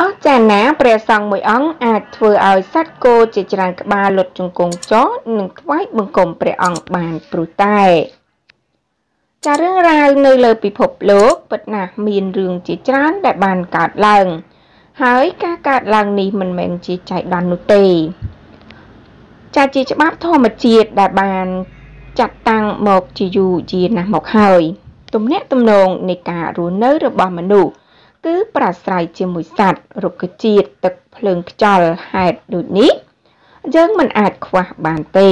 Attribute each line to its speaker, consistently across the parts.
Speaker 1: អស្ចារ្យណាព្រះសង្ឃមួយអង្គអាចធ្វើឲ្យសត្វគោជាច្រើនក្បាលលុតជង្គង់ចុះនិងថ្វាយបង្គំព្រះអង្គបានព្រោះតែចារឿងរ៉ាវនៅលើពិភពលោកពិតណាស់មានរឿងជាច្រើន ដែលបានកើតឡើង ហើយការកើតឡើងនេះមិនមែនជាចៃដន្យនោះទេចាជាច្បាប់ធម្មជាតិដែលបាន ចាត់តាំងមកជាយូរយារណាស់មកហើយ ទំនាក់ទំនងនៃការរស់នៅរបស់មនុស្សគឺប្រាស្រ័យជាមួយសត្វរុក្ខជាតិទឹកភ្លើងខ្យល់ហេតុដូចនេះយើងមិនអាចខ្វះបានទេ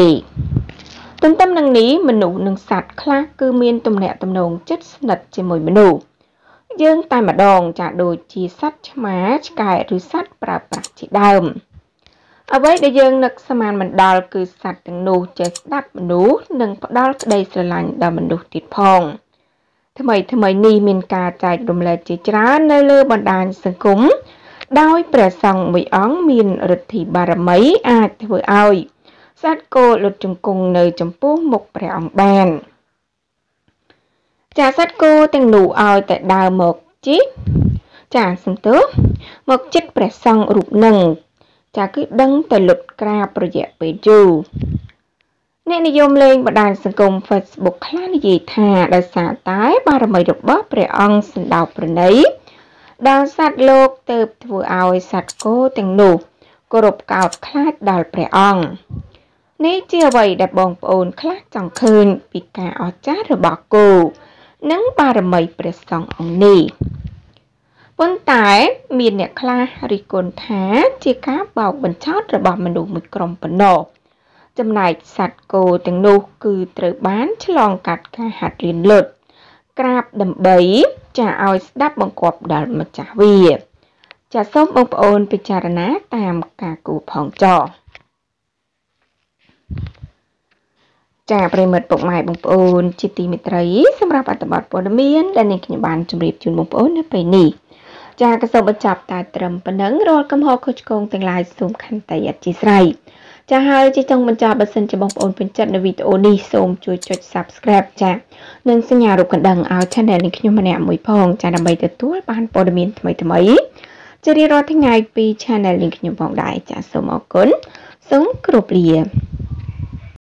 Speaker 1: ទន្ទឹមនឹងនេះមនុស្សនិងសត្វខ្លះគឺមានទំនាក់ទំនងជិតស្និទ្ធជាមួយមនុស្សយើងតែម្ដងចាដូចជាសត្វឆ្មាឆ្កែឬសត្វប្រើប្រាស់ជាដើម អ្វីដែលយើងនឹកស្មានមិនដល់គឺសត្វទាំងនោះចេះស្ដាប់មនុស្សនិងផ្ដល់ក្តីស្រឡាញ់ដល់មនុស្សទៀតផង។ថ្មីថ្មីនេះមានការចែករំលែកជាច្រើននៅលើបណ្ដាញសង្គមដោយព្រះសង្ឃមួយអង្គមានឫទ្ធិបារមីអាចធ្វើឲ្យ សត្វគោលុតជង្គង់នៅ ចំពោះមុខព្រះអង្គបាន ចាសត្វគោទាំងនោះឲ្យតែដើរមកជីកចាសំទោសមកចិត្តព្រះសង្ឃរូបនឹងចាគឺដឹងតែលុតក្រាបរយៈពេលយូរអ្នកនិយមលេងបណ្ដាញសង្គម Facebook ខ្លះនិយាយថាដោយសារតែបារមីរបស់ព្រះអង្គសណ្ដោបប្រណីដល់សត្វលោកទៅធ្វើឲ្យសត្វគោទាំងនោះគោរពកោតខ្លាចដល់ព្រះអង្គនេះជាអ្វីដែលបងប្អូនខ្លះចង់ឃើញពីការអស្ចារ្យរបស់គោនិងបារមីព្រះសង្ឃអង្គនេះប៉ុន្តែមានអ្នកខ្លះរិះគន់ថាជាការបោកបញ្ឆោតរបស់មនុស្សមួយក្រុមប៉ុណ្ណោះចំណែកសត្វគោទាំងនោះ គឺត្រូវបាន ឆ្លងកាត់ការហាត់រៀនលត់ក្រាបដើម្បី ចាឲ្យស្ដាប់បង្គាប់ដល់ម្ចាស់វា ចាសូមបងប្អូនពិចារណាតាមការគូផងចោចាប្រិមិត្តពុកម៉ែបងប្អូនជាទីមេត្រីសម្រាប់អត្ថបទព័ត៌មានដែលនាងខ្ញុំបានជម្រាបជូនបងប្អូននៅពេលនេះចាក៏សូមបញ្ចប់តែត្រឹមប៉ុណ្ណឹងរាល់កំហុសខុសឆ្គងទាំងឡាយសូមខន្តីអធិស្ឋានចាហើយជាចុងបញ្ចប់បើសិនជាបងប្អូនពេញចិត្តនៅវីដេអូនេះសូមជួយចុច Subscribe ចានិងសញ្ញារូបកណ្ដឹងឲ្យ Channel នេះខ្ញុំម្នាក់មួយផងចាដើម្បីទទួលបានព័ត៌មានថ្មីថ្មីជារៀងរាល់ថ្ងៃពី Channel នេះខ្ញុំផងដែរចាសូមអរគុណសូមគោរពលា